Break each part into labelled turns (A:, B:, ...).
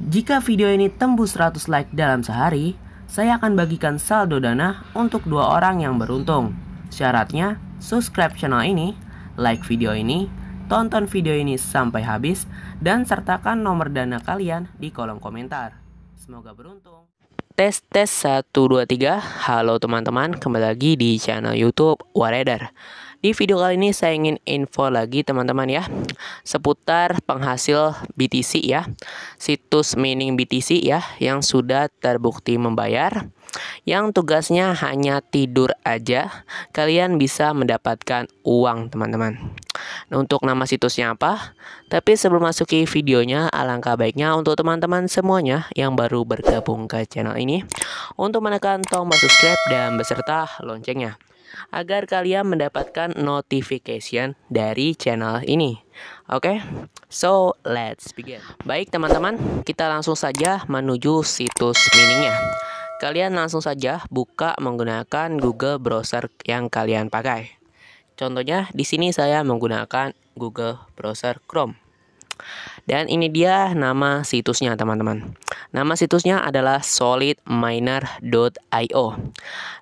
A: Jika video ini tembus 100 like dalam sehari, saya akan bagikan saldo dana untuk dua orang yang beruntung. Syaratnya, subscribe channel ini, like video ini, tonton video ini sampai habis, dan sertakan nomor dana kalian di kolom komentar. Semoga beruntung. Tes tes 1 2 3. Halo teman-teman, kembali lagi di channel YouTube Wareder. Di video kali ini saya ingin info lagi teman-teman ya seputar penghasil BTC ya. Situs mining BTC ya yang sudah terbukti membayar yang tugasnya hanya tidur aja, kalian bisa mendapatkan uang, teman-teman. Nah, untuk nama situsnya apa? Tapi sebelum masuki videonya, alangkah baiknya untuk teman-teman semuanya yang baru bergabung ke channel ini untuk menekan tombol subscribe dan beserta loncengnya agar kalian mendapatkan notification dari channel ini. Oke, okay? so let's begin. Baik teman-teman, kita langsung saja menuju situs miningnya. Kalian langsung saja buka menggunakan Google Browser yang kalian pakai. Contohnya di sini saya menggunakan Google Browser Chrome. Dan ini dia nama situsnya teman-teman. Nama situsnya adalah solidminer.io.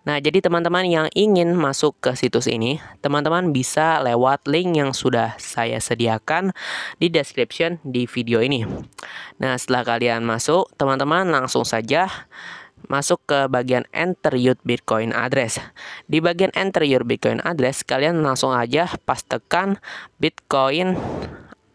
A: Nah, jadi teman-teman yang ingin masuk ke situs ini, teman-teman bisa lewat link yang sudah saya sediakan di description di video ini. Nah, setelah kalian masuk, teman-teman langsung saja masuk ke bagian enter your bitcoin address. Di bagian enter your bitcoin address, kalian langsung aja pas bitcoin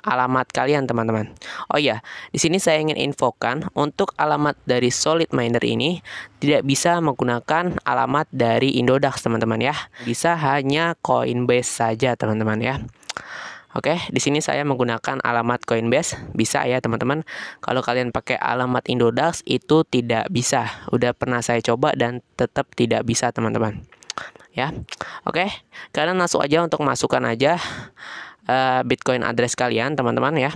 A: alamat kalian teman-teman. Oh ya, di sini saya ingin infokan untuk alamat dari Solid Miner ini tidak bisa menggunakan alamat dari Indodax teman-teman ya. Bisa hanya Coinbase saja teman-teman ya. Oke, di sini saya menggunakan alamat Coinbase, bisa ya teman-teman. Kalau kalian pakai alamat Indodax itu tidak bisa. Udah pernah saya coba dan tetap tidak bisa teman-teman. Ya. Oke, kalian langsung aja untuk masukkan aja uh, Bitcoin address kalian teman-teman ya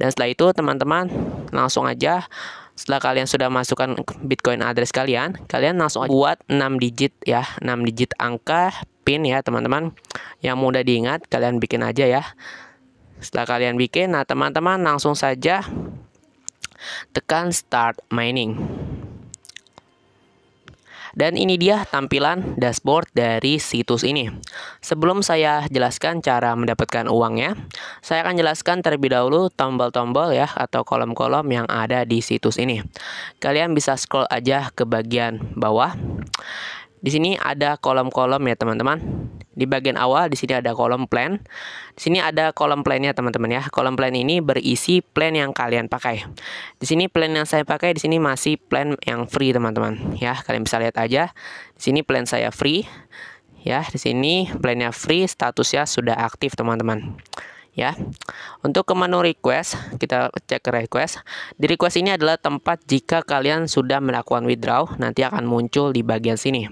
A: dan setelah itu teman-teman langsung aja setelah kalian sudah masukkan Bitcoin address kalian, kalian langsung buat 6 digit ya, 6 digit angka pin ya teman-teman. Yang mudah diingat kalian bikin aja ya. Setelah kalian bikin, nah teman-teman langsung saja tekan start mining. Dan ini dia tampilan dashboard dari situs ini. Sebelum saya jelaskan cara mendapatkan uangnya, saya akan jelaskan terlebih dahulu tombol-tombol ya atau kolom-kolom yang ada di situs ini. Kalian bisa scroll aja ke bagian bawah. Di sini ada kolom-kolom ya teman-teman. Di bagian awal di sini ada kolom plan. Di sini ada kolom plannya teman-teman ya. Kolom plan ini berisi plan yang kalian pakai. Di sini plan yang saya pakai di sini masih plan yang free teman-teman ya. Kalian bisa lihat aja. Di sini plan saya free. Ya, di sini plannya free, statusnya sudah aktif teman-teman ya. Untuk ke menu request, kita cek ke request. Di request ini adalah tempat jika kalian sudah melakukan withdraw, nanti akan muncul di bagian sini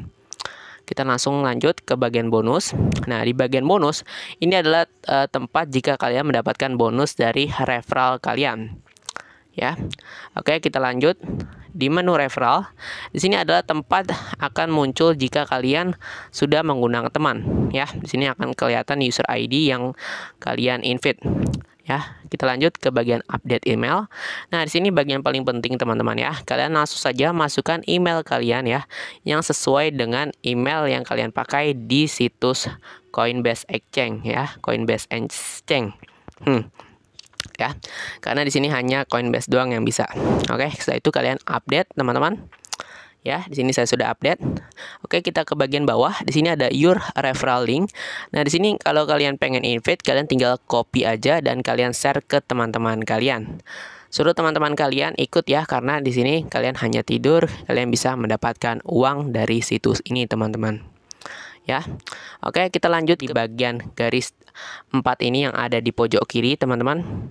A: kita langsung lanjut ke bagian bonus. Nah, di bagian bonus ini adalah uh, tempat jika kalian mendapatkan bonus dari referral kalian. Ya. Oke, kita lanjut di menu referral. Di sini adalah tempat akan muncul jika kalian sudah menggunakan teman, ya. Di sini akan kelihatan user ID yang kalian invite ya. Kita lanjut ke bagian update email. Nah, di sini bagian paling penting teman-teman ya. Kalian langsung saja masukkan email kalian ya yang sesuai dengan email yang kalian pakai di situs Coinbase Exchange ya, Coinbase Exchange. Hmm ya. Karena di sini hanya Coinbase doang yang bisa. Oke, setelah itu kalian update teman-teman ya di sini saya sudah update oke kita ke bagian bawah di sini ada your referral link nah di sini kalau kalian pengen invite kalian tinggal copy aja dan kalian share ke teman-teman kalian suruh teman-teman kalian ikut ya karena di sini kalian hanya tidur kalian bisa mendapatkan uang dari situs ini teman-teman ya oke kita lanjut di bagian garis empat ini yang ada di pojok kiri teman-teman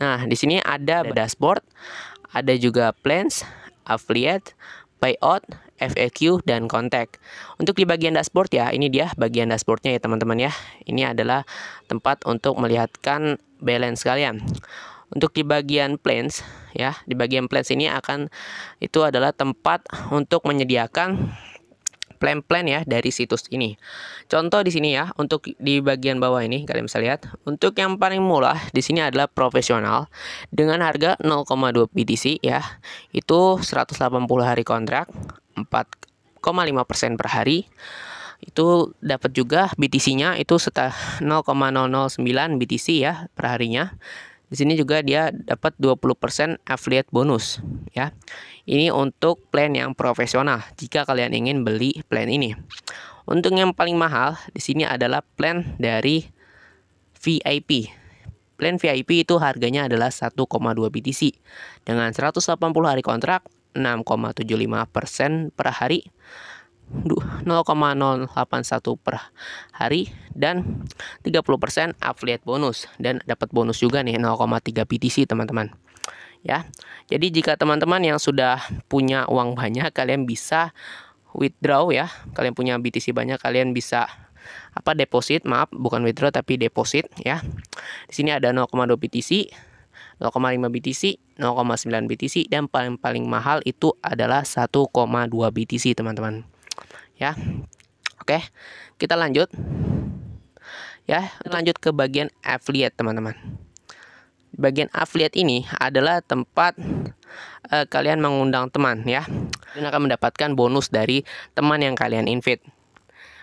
A: nah di sini ada dashboard ada juga plans affiliate payout, FAQ, dan kontak. Untuk di bagian dashboard ya, ini dia bagian dashboardnya ya teman-teman ya. Ini adalah tempat untuk melihatkan balance kalian. Untuk di bagian plans ya, di bagian plans ini akan itu adalah tempat untuk menyediakan plan-plan ya dari situs ini. Contoh di sini ya, untuk di bagian bawah ini kalian bisa lihat, untuk yang paling murah di sini adalah profesional dengan harga 0,2 BTC ya. Itu 180 hari kontrak, 4,5% per hari itu dapat juga BTC-nya itu 0,009 BTC ya per harinya. Di sini juga dia dapat 20% affiliate bonus ya. Ini untuk plan yang profesional jika kalian ingin beli plan ini. Untuk yang paling mahal di sini adalah plan dari VIP. Plan VIP itu harganya adalah 1,2 BTC dengan 180 hari kontrak 6,75% per hari 0,081 per hari dan 30% affiliate bonus dan dapat bonus juga nih 0,3 BTC teman-teman ya jadi jika teman-teman yang sudah punya uang banyak kalian bisa withdraw ya kalian punya BTC banyak kalian bisa apa deposit maaf bukan withdraw tapi deposit ya di sini ada 0,2 BTC 0,5 BTC, 0,9 BTC, dan paling-paling mahal itu adalah 1,2 BTC teman-teman ya oke kita lanjut ya lanjut ke bagian affiliate teman-teman bagian affiliate ini adalah tempat uh, kalian mengundang teman ya dan akan mendapatkan bonus dari teman yang kalian invite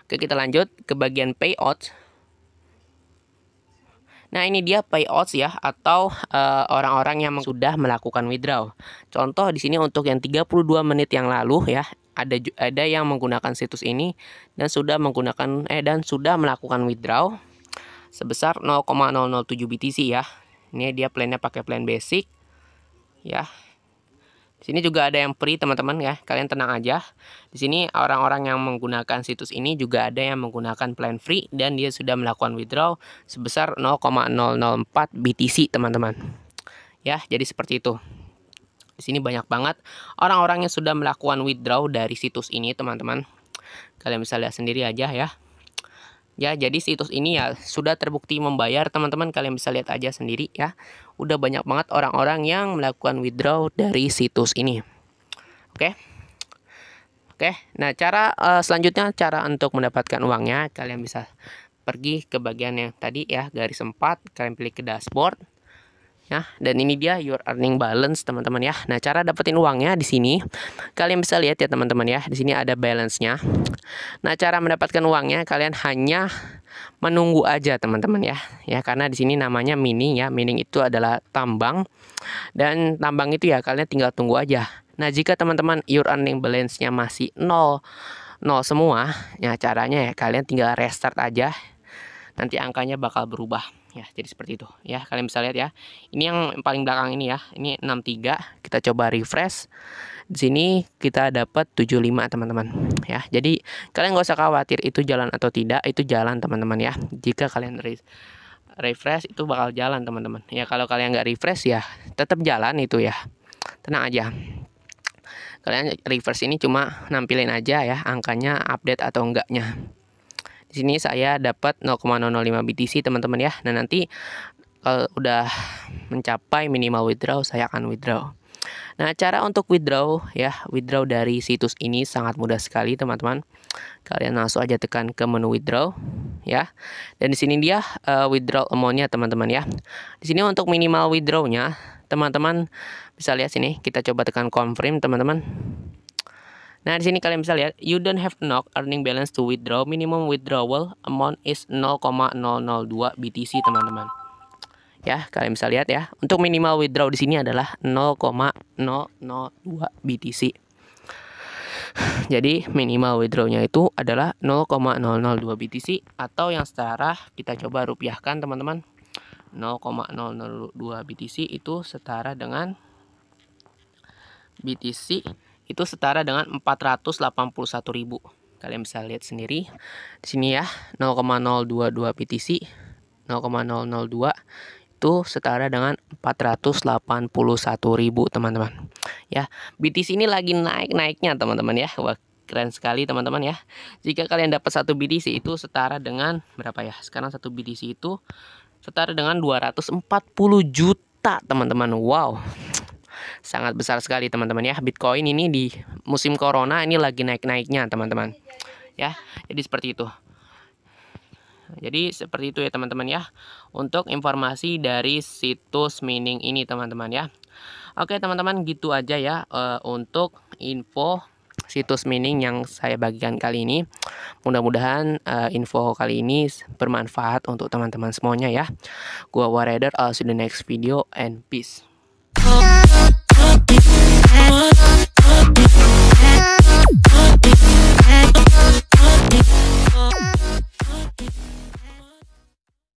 A: oke kita lanjut ke bagian payout Nah ini dia payout ya atau eh, orang-orang uh, yang sudah melakukan withdraw. Contoh di sini untuk yang 32 menit yang lalu ya ada ada yang menggunakan situs ini dan sudah menggunakan eh dan sudah melakukan withdraw sebesar 0,007 BTC ya. Ini dia plannya pakai plan basic ya. Di sini juga ada yang free teman-teman ya. Kalian tenang aja. Di sini orang-orang yang menggunakan situs ini juga ada yang menggunakan plan free dan dia sudah melakukan withdraw sebesar 0,004 BTC teman-teman. Ya, jadi seperti itu. Di sini banyak banget orang-orang yang sudah melakukan withdraw dari situs ini, teman-teman. Kalian bisa lihat sendiri aja ya. Ya, jadi situs ini ya sudah terbukti membayar, teman-teman. Kalian bisa lihat aja sendiri ya. Udah banyak banget orang-orang yang melakukan withdraw dari situs ini. Oke. Oke. Nah, cara uh, selanjutnya cara untuk mendapatkan uangnya, kalian bisa pergi ke bagian yang tadi ya, garis 4, kalian pilih ke dashboard ya. Dan ini dia your earning balance teman-teman ya. Nah, cara dapetin uangnya di sini kalian bisa lihat ya teman-teman ya. Di sini ada balance-nya. Nah, cara mendapatkan uangnya kalian hanya menunggu aja teman-teman ya. Ya karena di sini namanya mining ya. Mining itu adalah tambang dan tambang itu ya kalian tinggal tunggu aja. Nah, jika teman-teman your earning balance-nya masih nol nol semua, ya caranya ya kalian tinggal restart aja. Nanti angkanya bakal berubah ya jadi seperti itu ya kalian bisa lihat ya ini yang paling belakang ini ya ini 63 kita coba refresh di sini kita dapat 75 teman-teman ya jadi kalian nggak usah khawatir itu jalan atau tidak itu jalan teman-teman ya jika kalian re refresh itu bakal jalan teman-teman ya kalau kalian nggak refresh ya tetap jalan itu ya tenang aja kalian reverse ini cuma nampilin aja ya angkanya update atau enggaknya di sini saya dapat 0,005 BTC teman-teman ya. Nah, nanti kalau eh, udah mencapai minimal withdraw, saya akan withdraw. Nah, cara untuk withdraw ya, withdraw dari situs ini sangat mudah sekali, teman-teman. Kalian langsung aja tekan ke menu withdraw ya. Dan di sini dia uh, withdraw amountnya teman-teman ya. Di sini untuk minimal withdrawnya teman-teman bisa lihat sini, kita coba tekan confirm, teman-teman. Nah, di sini kalian bisa lihat you don't have knock earning balance to withdraw. Minimum withdrawal amount is 0,002 BTC, teman-teman. Ya, kalian bisa lihat ya. Untuk minimal withdraw di sini adalah 0,002 BTC. Jadi minimal withdrawnya itu adalah 0,002 BTC atau yang setara kita coba rupiahkan teman-teman 0,002 BTC itu setara dengan BTC itu setara dengan 481.000. Kalian bisa lihat sendiri di sini ya, 0,022 BTC 0,002 itu setara dengan 481.000 teman-teman. Ya, BTC ini lagi naik-naiknya teman-teman ya. Wah, keren sekali teman-teman ya. Jika kalian dapat satu BTC itu setara dengan berapa ya? Sekarang satu BTC itu setara dengan 240 juta teman-teman. Wow sangat besar sekali teman-teman ya. Bitcoin ini di musim corona ini lagi naik-naiknya teman-teman. Ya, jadi seperti itu. Jadi seperti itu ya teman-teman ya. Untuk informasi dari situs mining ini teman-teman ya. Oke teman-teman gitu aja ya eh, untuk info situs mining yang saya bagikan kali ini. Mudah-mudahan uh, info kali ini bermanfaat untuk teman-teman semuanya ya. Gua Warader, I'll see you the next video and peace. one.